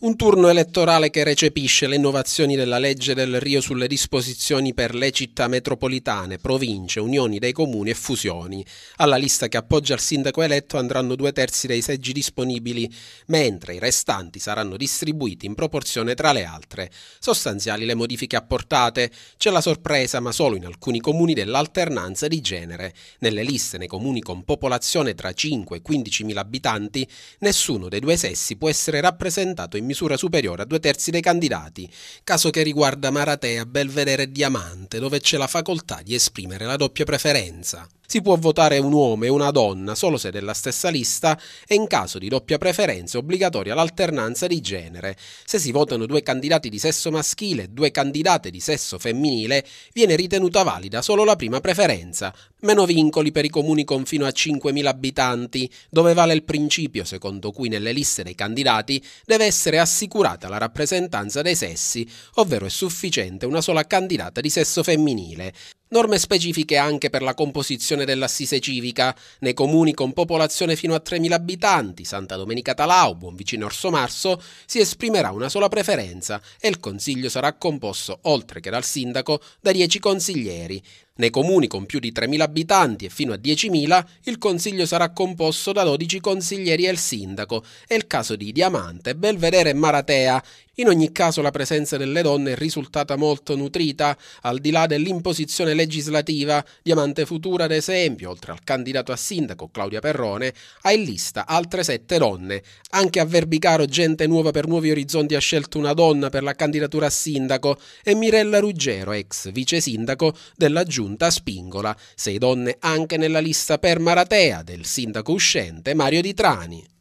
Un turno elettorale che recepisce le innovazioni della legge del Rio sulle disposizioni per le città metropolitane, province, unioni dei comuni e fusioni. Alla lista che appoggia il sindaco eletto andranno due terzi dei seggi disponibili, mentre i restanti saranno distribuiti in proporzione tra le altre. Sostanziali le modifiche apportate. C'è la sorpresa, ma solo in alcuni comuni, dell'alternanza di genere. Nelle liste nei comuni con popolazione tra 5 e 15 mila abitanti, nessuno dei due sessi può essere rappresentato in misura superiore a due terzi dei candidati, caso che riguarda Maratea, Belvedere e Diamante, dove c'è la facoltà di esprimere la doppia preferenza si può votare un uomo e una donna solo se della stessa lista e in caso di doppia preferenza è obbligatoria l'alternanza di genere. Se si votano due candidati di sesso maschile e due candidate di sesso femminile, viene ritenuta valida solo la prima preferenza. Meno vincoli per i comuni con fino a 5.000 abitanti, dove vale il principio secondo cui nelle liste dei candidati deve essere assicurata la rappresentanza dei sessi, ovvero è sufficiente una sola candidata di sesso femminile. Norme specifiche anche per la composizione dell'assise civica nei comuni con popolazione fino a 3.000 abitanti, Santa Domenica Talau, Buonvicino Orso Marso, si esprimerà una sola preferenza e il consiglio sarà composto, oltre che dal sindaco, da 10 consiglieri. Nei comuni con più di 3.000 abitanti e fino a 10.000 il consiglio sarà composto da 12 consiglieri e il sindaco. È il caso di Diamante, Belvedere e Maratea. In ogni caso la presenza delle donne è risultata molto nutrita, al di là dell'imposizione legislativa, Diamante Futura ad esempio, oltre al candidato a sindaco Claudia Perrone, ha in lista altre sette donne. Anche a Verbicaro gente nuova per Nuovi Orizzonti ha scelto una donna per la candidatura a sindaco e Mirella Ruggero, ex vice sindaco della giunta Spingola. Sei donne anche nella lista per Maratea del sindaco uscente Mario Di Trani.